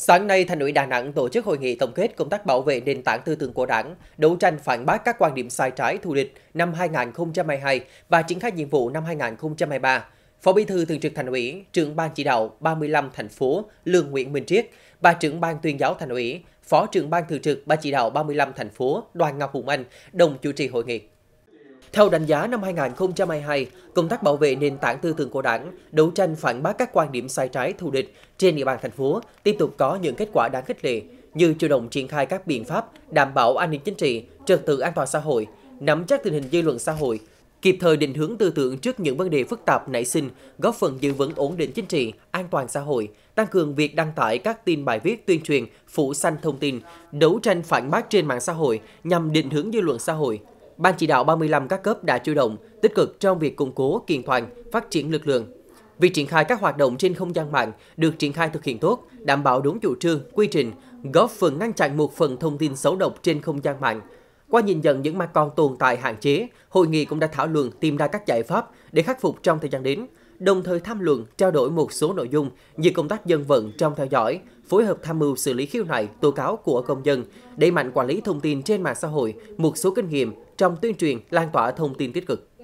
Sáng nay, Thành ủy Đà Nẵng tổ chức hội nghị tổng kết công tác bảo vệ nền tảng tư tưởng của Đảng, đấu tranh phản bác các quan điểm sai trái thù địch năm 2022 và triển khai nhiệm vụ năm 2023. Phó Bí thư Thường trực Thành ủy, trưởng ban chỉ đạo 35 thành phố Lương Nguyễn Minh Triết, bà trưởng ban tuyên giáo Thành ủy, Phó trưởng ban thường trực Ban chỉ đạo 35 thành phố Đoàn Ngọc Hùng Anh đồng chủ trì hội nghị. Theo đánh giá năm 2022, công tác bảo vệ nền tảng tư tưởng của Đảng, đấu tranh phản bác các quan điểm sai trái thù địch trên địa bàn thành phố tiếp tục có những kết quả đáng khích lệ như chủ động triển khai các biện pháp đảm bảo an ninh chính trị, trật tự an toàn xã hội, nắm chắc tình hình dư luận xã hội, kịp thời định hướng tư tưởng trước những vấn đề phức tạp nảy sinh, góp phần giữ vững ổn định chính trị, an toàn xã hội, tăng cường việc đăng tải các tin bài viết tuyên truyền, phủ xanh thông tin, đấu tranh phản bác trên mạng xã hội nhằm định hướng dư luận xã hội, Ban chỉ đạo 35 các cấp đã chủ động, tích cực trong việc củng cố, kiện toàn, phát triển lực lượng. Việc triển khai các hoạt động trên không gian mạng được triển khai thực hiện tốt, đảm bảo đúng chủ trương, quy trình, góp phần ngăn chặn một phần thông tin xấu độc trên không gian mạng. Qua nhìn nhận những mặt còn tồn tại hạn chế, hội nghị cũng đã thảo luận tìm ra các giải pháp để khắc phục trong thời gian đến đồng thời tham luận, trao đổi một số nội dung như công tác dân vận trong theo dõi, phối hợp tham mưu xử lý khiếu nại, tố cáo của công dân, đẩy mạnh quản lý thông tin trên mạng xã hội, một số kinh nghiệm trong tuyên truyền lan tỏa thông tin tích cực.